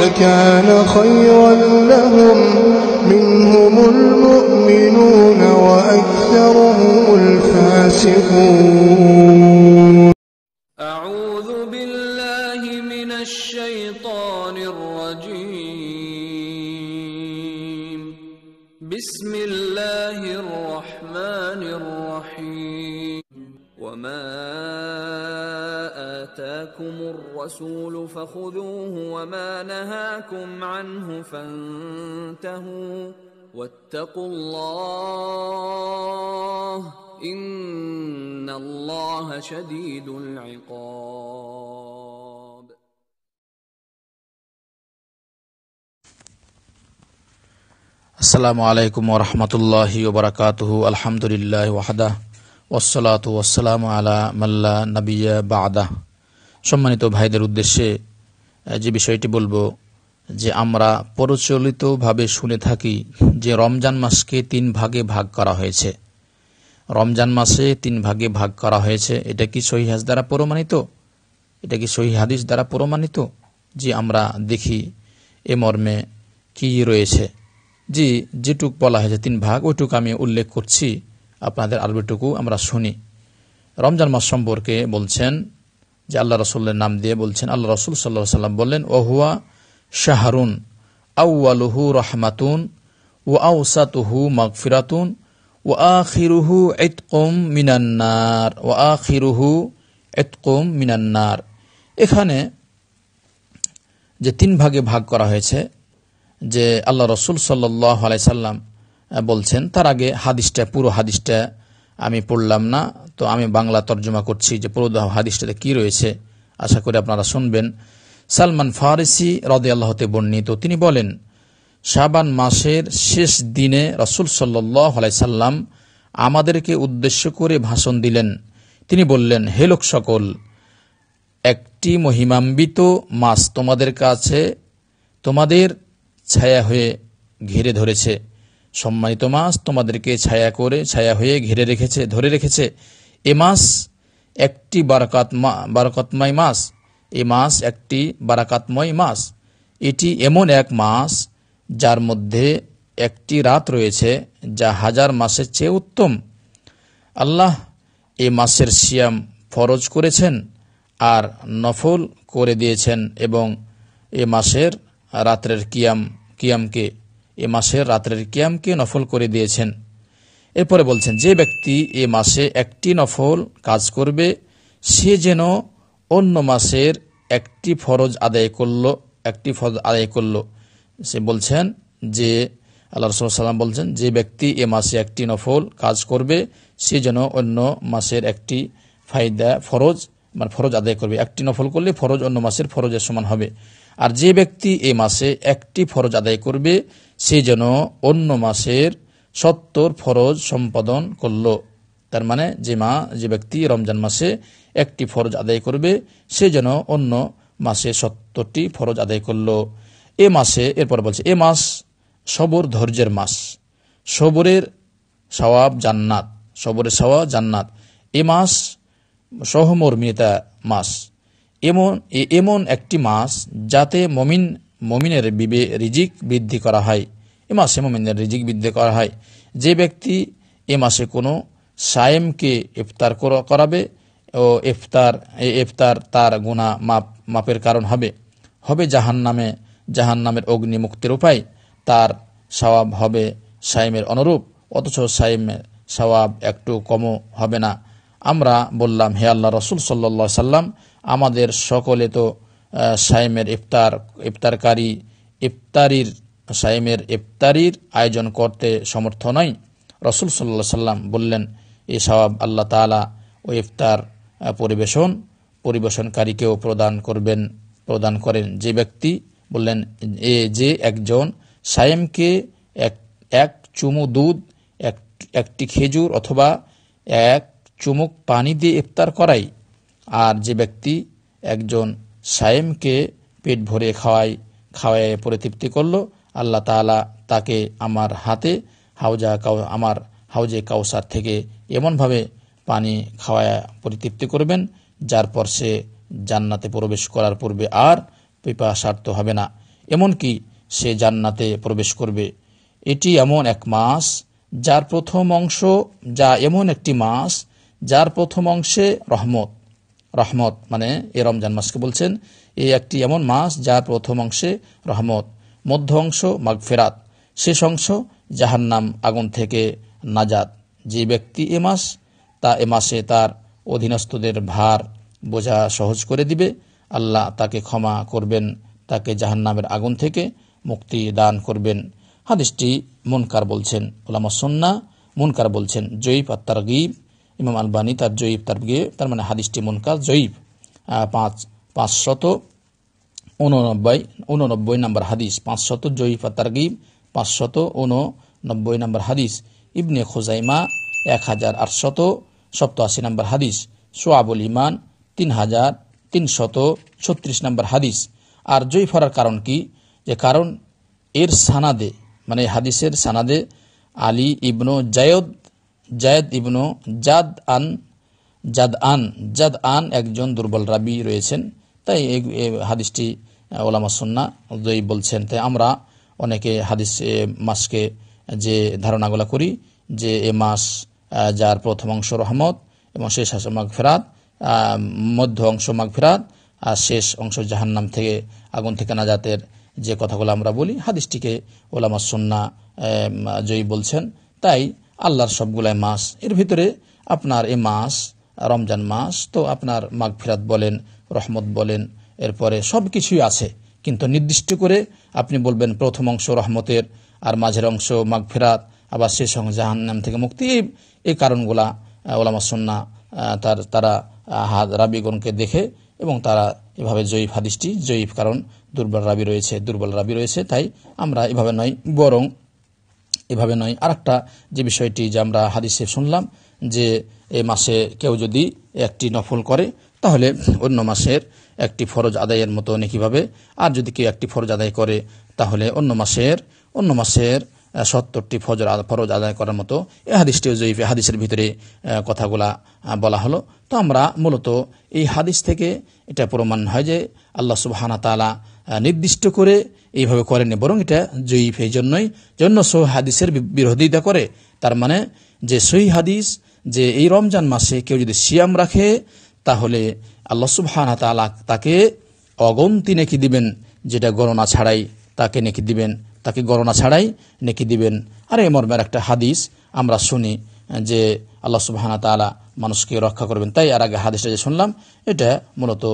لكان خيرا لهم منهم المؤمنون وأكثرهم الفاسقون أعوذ بالله من الشيطان الرجيم بسم الله الرحمن الرحيم وما آتاكم الرسول فخذوه وما نهاكم عنه فانتهوا واتقوا الله إن الله شديد العقاب السلام عليكم ورحمة الله وبركاته الحمد لله وحده والصلاة والسلام على من لا نبي بعده সম্মানিত ভাইদের উদ্দেশ্যে যে বিষয়টি বলবো যে আমরা প্রচলিতভাবে শুনে থাকি যে রমজান মাসকে তিন ভাগে ভাগ করা হয়েছে রমজান মাসে তিন ভাগে ভাগ করা হয়েছে এটা কি সহিহাজ দ্বারা প্রমাণিত এটা কি সহি হাদিস দ্বারা প্রমাণিত যে আমরা দেখি এ মর্মে কি রয়েছে জি যেটুক বলা হয়েছে তিন ভাগ ওইটুক আমি উল্লেখ করছি আপনাদের আলবেটুকু আমরা শুনি রমজান মাস সম্পর্কে বলছেন যে আল্লাহ রসুল্লের নাম দিয়ে বলছেন আল্লাহ রসুল সাল্লাহ সাল্লাম বললেন ওহুয়া শাহরুন আউআলুহু রহমাতুন ও আউসাতুহু মাগফিরাতুন ও আিরুহু এতকুম মিনান্নার ও আিরুহু এতকুম মিনান্নার এখানে যে তিন ভাগে ভাগ করা হয়েছে যে আল্লাহ রসুল সাল্লাহ আলাই সাল্লাম বলছেন তার আগে হাদিসটা পুরো হাদিসটা আমি পড়লাম না তো আমি বাংলা তর্জমা করছি যে প্রদাহ হাদিসটাতে কি রয়েছে আশা করি আপনারা শুনবেন সালমান ফারিসি রদে আল্লাহতে বর্ণিত তিনি বলেন শাবান মাসের শেষ দিনে রসুল সাল্লাই সাল্লাম আমাদেরকে উদ্দেশ্য করে ভাষণ দিলেন তিনি বললেন হে লোক সকল একটি মহিমাম্বিত মাস তোমাদের কাছে তোমাদের ছায়া হয়ে ঘিরে ধরেছে সম্মানিত মাস তোমাদেরকে ছায়া করে ছায়া হয়ে ঘিরে রেখেছে ধরে রেখেছে এ মাস একটি বারাকাতমা বারাকাতময় মাস এ মাস একটি বারাকাতময় মাস এটি এমন এক মাস যার মধ্যে একটি রাত রয়েছে যা হাজার মাসের চেয়ে উত্তম আল্লাহ এ মাসের সিয়াম ফরজ করেছেন আর নফল করে দিয়েছেন এবং এ মাসের রাত্রের কিয়াম কিয়ামকে এ মাসের রাত্রের ক্যাম্পকে নফল করে দিয়েছেন এরপরে বলছেন যে ব্যক্তি এ মাসে একটি নফল কাজ করবে সে যেন অন্য মাসের একটি ফরজ আদায় করল একটি ফরজ আদায় করল সে বলছেন যে আল্লাহ রসুল্লাম বলছেন যে ব্যক্তি এ মাসে একটি নফল কাজ করবে সে যেন অন্য মাসের একটি ফায়দা ফরজ মানে ফরজ আদায় করবে একটি নফল করলে ফরজ অন্য মাসের ফরজের সমান হবে আর যে ব্যক্তি এ মাসে একটি ফরজ আদায় করবে সে যেন অন্য মাসের সত্তর ফরজ সম্পাদন করল তার মানে যে মা যে ব্যক্তি রমজান মাসে একটি ফরজ আদায় করবে সে যেন অন্য মাসে সত্তরটি ফরজ আদায় করল এ মাসে এরপর বলছে এ মাস সবর ধৈর্যের মাস সবরের সওয়াব জান্নাত সবরের সওয়া জান্নাত এ মাস সহমর্মিতা মাস এমন এমন একটি মাস যাতে মমিন মমিনের বিবে রিজিক বৃদ্ধি করা হয় এ মাসে মমিনের রিজিক বৃদ্ধি করা হয় যে ব্যক্তি এ মাসে কোনো সায়েমকে ইফতার করাবে ও ইফতার ইফতার তার গুণা মাপ মাপের কারণ হবে হবে জাহান নামে জাহান নামের অগ্নি মুক্তির উপায় তার স্বভাব হবে সাইমের অনুরূপ অথচ সাইমের স্বভাব একটু কমও হবে না আমরা বললাম হে আল্লাহ রসুল সাল্লা সাল্লাম আমাদের সকলে তো সাইমের ইফতার ইফতারকারী ইফতারির সাইমের ইফতারির আয়োজন করতে সমর্থ নয় রসুল সাল্লা সাল্লাম বললেন এ সবাব আল্লাহ তালা ও ইফতার পরিবেশন পরিবেশনকারীকেও প্রদান করবেন প্রদান করেন যে ব্যক্তি বললেন এ যে একজন সায়েমকে এক এক চুমু দুধ এক একটি খেজুর অথবা এক চুমুক পানি দিয়ে ইফতার করাই আর যে ব্যক্তি একজন সায়েমকে পেট ভরে খাওয়ায় খাওয়াইয়ে পরিতৃপ্তি করল আল্লাহ তালা তাকে আমার হাতে হাউজা কাউ আমার হাউজে কাউসার থেকে এমনভাবে পানি খাওয়ায় পরিতৃপ্তি করবেন যার পর সে জান্নাতে প্রবেশ করার পূর্বে আর পিপাসার্থ হবে না এমনকি সে জান্নাতে প্রবেশ করবে এটি এমন এক মাস যার প্রথম অংশ যা এমন একটি মাস যার প্রথম অংশে রহমত রহমত মানে এ রমজান মাসকে বলছেন এ একটি এমন মাস যার প্রথম অংশে রহমত মধ্য অংশ মাগফেরাত শেষ অংশ নাম আগুন থেকে নাজাত যে ব্যক্তি এ মাস তা এ মাসে তার অধীনস্থদের ভার বোঝা সহজ করে দিবে আল্লাহ তাকে ক্ষমা করবেন তাকে জাহান্নামের আগুন থেকে মুক্তি দান করবেন হাদিসটি মুনকার বলছেন ওলামা সন্না মুনকার বলছেন জয়ী আত্মার গিব ইমাম আলবানি তার জয়ীব তার গিয়ে তার মানে হাদিসটি মনকা জয়ীব পাঁচ পাঁচশত উননব্বই উননব্বই নম্বর হাদিস পাঁচশত জয়ীফ আর তারগিব পাঁচশত উননব্বই নম্বর হাদিস ইবনে খোজাইমা এক হাজার আটশত সপ্তাশি নম্বর হাদিস সোয়াবুল ইমান তিন হাজার তিনশত ছত্রিশ নম্বর হাদিস আর জয়ী ফরার কারণ কি যে কারণ এর সানাদে মানে হাদিসের সানাদে আলী ইবনো জায়দ জায়দ ইবনু জাদ আন জাদ আন জাদ আন একজন দুর্বল রাবি রয়েছেন তাই এই হাদিসটি ওলামা সন্না দই বলছেন তাই আমরা অনেকে হাদিস মাসকে যে ধারণাগুলো করি যে এ মাস যার প্রথম অংশ রহমত এবং শেষ মাঘ মাগফেরাত মধ্য অংশ মাগফেরাত আর শেষ অংশ জাহান্নাম থেকে আগুন থেকে নাজাতের যে কথাগুলো আমরা বলি হাদিসটিকে ওলামা সন্না জয়ী বলছেন তাই আল্লাহর সবগুলাই মাস এর ভিতরে আপনার এ মাস রমজান মাস তো আপনার মাঘ ফিরাত বলেন রহমত বলেন এরপরে সব কিছুই আছে কিন্তু নির্দিষ্ট করে আপনি বলবেন প্রথম অংশ রহমতের আর মাঝের অংশ মাঘ ফেরাত আবার শেষ অংশ নাম থেকে মুক্তি এই কারণগুলা ওলামা সন্না তার তারা হাত রাবিগণকে দেখে এবং তারা এভাবে জয়ীফ হাদিসটি জয়ীফ কারণ দুর্বল রাবি রয়েছে দুর্বল রাবি রয়েছে তাই আমরা এভাবে নয় বরং এভাবে নয় আর যে বিষয়টি যে আমরা হাদিসে শুনলাম যে এ মাসে কেউ যদি একটি নফল করে তাহলে অন্য মাসের একটি ফরজ আদায়ের মতো নেকিভাবে আর যদি কেউ একটি ফরজ আদায় করে তাহলে অন্য মাসের অন্য মাসের সত্তরটি ফজর ফরজ আদায় করার মতো এ হাদিসটিও জয়ীফ এ হাদিসের ভিতরে কথাগুলা বলা হলো তো আমরা মূলত এই হাদিস থেকে এটা প্রমাণ হয় যে আল্লাহ সুবাহানা তালা নির্দিষ্ট করে এইভাবে করেনি বরং এটা জয়ীফ এই জন্যই জন্য সহি হাদিসের বিরোধিতা করে তার মানে যে সহি হাদিস যে এই রমজান মাসে কেউ যদি সিয়াম রাখে তাহলে আল্লা সুবহানা তাকে অগন্তি নেকি দিবেন যেটা গণনা ছাড়াই তাকে নেকি দিবেন তাকে গণনা ছাড়াই নেকি দিবেন আর এ মর্মের একটা হাদিস আমরা শুনি যে আল্লা সুবহানা তালা মানুষকে রক্ষা করবেন তাই আর আগে হাদিসটা যে শুনলাম এটা মূলত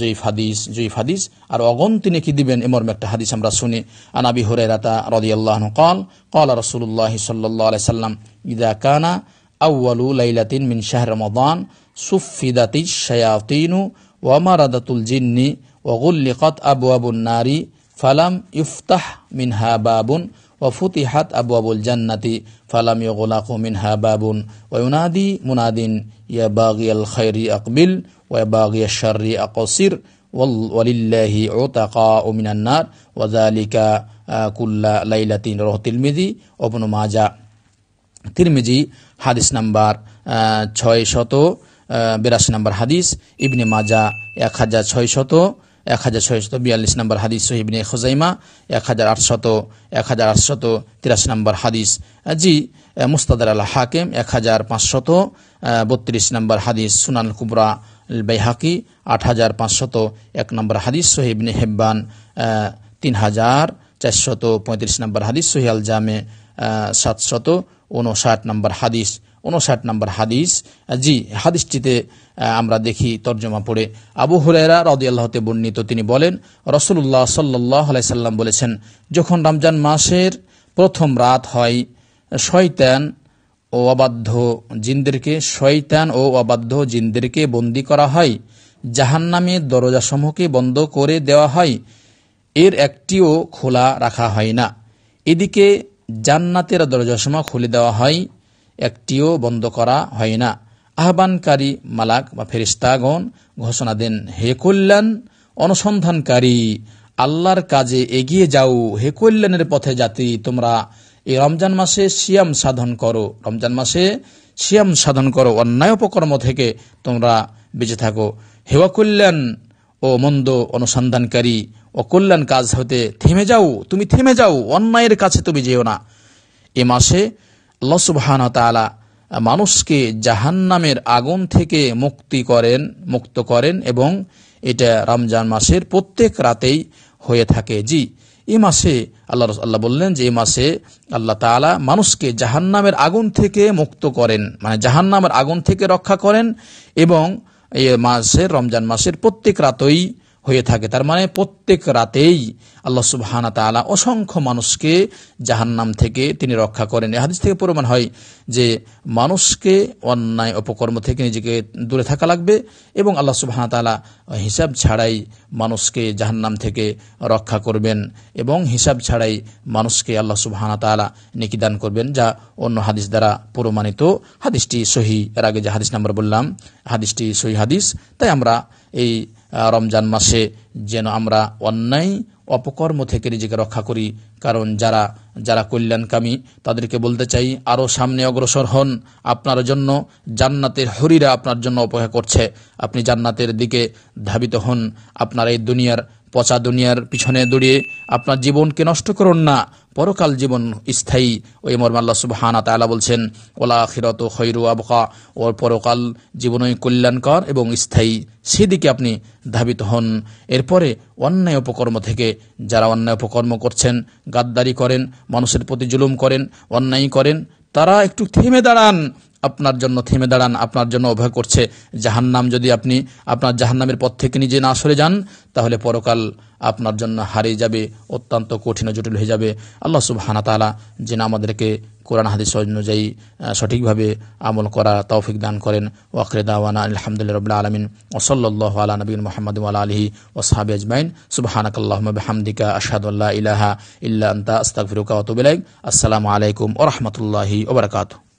জয়ীফ হাদিস জয়ীফ হাদিস আর অগন তিনি কি দিবেন এমর্ম একটা হাদিস আমরা শুনি আনাবি হরে রাতা রদিয়াল্লাহ কল কল রসুল্লাহ সাল্লাহ আলাই সাল্লাম ইদা কানা আউ্বালু লাইলাতিন মিন শাহ রমদান সুফিদাতি শায়াতিনু ওয়ামারাদাতুল জিন্নি ওগুল্লিকত আবু আবুন নারী ফালাম ইফতাহ মিনহা বাবুন ওফুতিহাত আবু আবুল জান্নাতি ফালাম ইয়গলাকু মিনহা বাবুন ওয়ুনাদি মুনাদিন ইয়া বাগিয়াল খৈরি আকবিল ওয়া বাগিয়া শারি আকসির ওয়ালিল্লাহি ওতাকা ওমিনান্নার ওয়াজালিকা কুল্লা লাইলাতিন রহ তিলমিজি অবনু মাজা তিরমিজি হাদিস নাম্বার ছয় শত বিরাশি নাম্বার হাদিস ইবনে মাজা এক হাজার ছয় শত এক হাজার ছয়শত বিয়াল্লিশ নম্বর হাদিস সহিবিনে খোজাইমা এক হাজার আটশত এক হাজার আটশত তিরাশি নম্বর হাদিস জি মুস্তাদার আল হাকিম এক হাজার পাঁচশত বত্রিশ নম্বর হাদিস সুনান কুবরা বেহাকি আট হাজার পাঁচশত এক নম্বর হাদিস সহিবিনে হেব্বান তিন হাজার চারশত পঁয়ত্রিশ নম্বর হাদিস সোহিয়াল জামে সাতশত ঊনষাট নম্বর হাদিস উনষাট নম্বর হাদিস জি হাদিসটিতে আমরা দেখি তর্জমা পড়ে আবু রদি আল্লাহতে বর্ণিত তিনি বলেন রসুল্লাহ সাল্লাহ আলাইসাল্লাম বলেছেন যখন রমজান মাসের প্রথম রাত হয় শয়তান ও অবাধ্য জিনদেরকে শয়তান ও অবাধ্য জিনদেরকে বন্দী করা হয় জাহান্নামে দরজাসমূহকে বন্ধ করে দেওয়া হয় এর একটিও খোলা রাখা হয় না এদিকে জান্নাতের দরজাসমূহ খুলে দেওয়া হয় একটিও বন্ধ করা হয় না আহ্বানকারী মালাক বা ফেরিস্তাগণ ঘোষণা দেন হে কল্যাণ অনুসন্ধানকারী আল্লাহর কাজে এগিয়ে যাও হে কল্যাণের পথে যাতে তোমরা এই রমজান মাসে সিয়াম সাধন করো রমজান মাসে সিয়াম সাধন করো অন্যায় উপকর্ম থেকে তোমরা বেঁচে থাকো হেওয়া কল্যাণ ও মন্দ অনুসন্ধানকারী অকল্যাণ কাজ হতে থেমে যাও তুমি থেমে যাও অন্যায়ের কাছে তুমি যেও না এ মাসে লসুবহান মানুষকে জাহান্নামের আগুন থেকে মুক্তি করেন মুক্ত করেন এবং এটা রমজান মাসের প্রত্যেক রাতেই হয়ে থাকে জি এ মাসে আল্লাহ আল্লাহ বললেন যে এ মাসে আল্লাহ তালা মানুষকে জাহান্নামের আগুন থেকে মুক্ত করেন মানে জাহান্নামের আগুন থেকে রক্ষা করেন এবং এ মাসের রমজান মাসের প্রত্যেক রাতেই হয়ে থাকে তার মানে প্রত্যেক রাতেই আল্লাহ সুবাহানা তালা অসংখ্য মানুষকে জাহান্নাম থেকে তিনি রক্ষা করেন এহাদিস থেকে প্রমাণ হয় যে মানুষকে অন্যায় অপকর্ম থেকে নিজেকে দূরে থাকা লাগবে এবং আল্লাহ সুবাহানা তালা হিসাব ছাড়াই মানুষকে জাহান্নাম থেকে রক্ষা করবেন এবং হিসাব ছাড়াই মানুষকে আল্লাহ সুবাহানা তালা নিকিদান করবেন যা অন্য হাদিস দ্বারা প্রমাণিত হাদিসটি সহি এর আগে যে হাদিস নাম্বার বললাম হাদিসটি সহি হাদিস তাই আমরা এই রমজান মাসে যেন আমরা অন্যায় অপকর্ম থেকে নিজেকে রক্ষা করি কারণ যারা যারা কল্যাণকামী তাদেরকে বলতে চাই আরও সামনে অগ্রসর হন আপনার জন্য জান্নাতের হরিরা আপনার জন্য অপেক্ষা করছে আপনি জান্নাতের দিকে ধাবিত হন আপনার এই দুনিয়ার পচা দুনিয়ার পিছনে দৌড়িয়ে আপনার জীবনকে নষ্ট করুন না পরকাল জীবন স্থায়ী ওই মর্মাল্লা সুবাহানা তালা বলছেন ওলা খিরত খৈরু আবকা ও পরকাল জীবনই কল্যাণকর এবং স্থায়ী সেদিকে আপনি ধাবিত হন এরপরে অন্যায় উপকর্ম থেকে যারা অন্যায় উপকর্ম করছেন গাদ্দারি করেন মানুষের প্রতি জুলুম করেন অন্যায় করেন তারা একটু থেমে দাঁড়ান আপনার জন্য থেমে দাঁড়ান আপনার জন্য অভয় করছে জাহান্নাম যদি আপনি আপনার জাহান্নামের পথ থেকে নিজে না সরে যান তাহলে পরকাল আপনার জন্য হারিয়ে যাবে অত্যন্ত কঠিন জটিল হয়ে যাবে আল্লাহ সুবহানা তালা যেন আমাদেরকে কোরআন হাদিস অনুযায়ী সঠিকভাবে আমল করা তৌফিক দান করেন ওয়াকরেদাওয়ানা আলহামদুলিল্লাহ রবিল আলমিন ওসল্লাহ আলা নবীন মোহাম্মদ আলহি ওসাহাবি আজমাইন সুবাহানকাল্লাহমদিকা আশাদুল্লাহ ইলাহা ইল্লা আন্তা আস্তাক ফিরুকা অতবিলাইক আসসালামু আলাইকুম ওরহমতুল্লাহি ওবরাকাতু